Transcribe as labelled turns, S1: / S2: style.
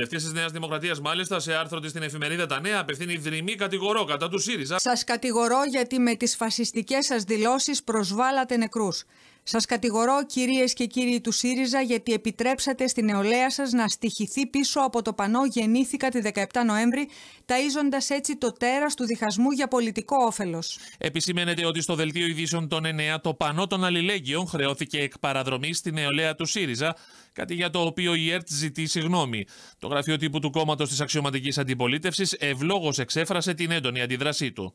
S1: βουλευτής της Νέας Δημοκρατίας, μάλιστα, σε άρθρο της στην εφημερίδα Τα Νέα, απευθύνει δρυμή κατηγορό κατά του ΣΥΡΙΖΑ. Σας
S2: κατηγορώ γιατί με τις φασιστικές σας δηλώσεις προσβάλατε νεκρούς. Σας κατηγορώ κυρίες και κύριοι του ΣΥΡΙΖΑ γιατί επιτρέψατε στην νεολαία σας να στοιχηθεί πίσω από το πανό «Γεννήθηκα τη 17 Νοέμβρη», ταΐζοντας έτσι το τέρας του διχασμού για πολιτικό όφελος.
S1: Επισημαίνεται ότι στο δελτίο ειδήσεων των 9 το πανό των αλληλέγγυων χρεώθηκε εκ παραδρομή στη νεολαία του ΣΥΡΙΖΑ, κάτι για το οποίο η ΕΡΤ ζητεί συγγνώμη. Το γραφείο τύπου του κόμματος της αξιωματικής αντιπολίτευσης ευλόγως εξέφρασε την έντονη αντίδρασή του.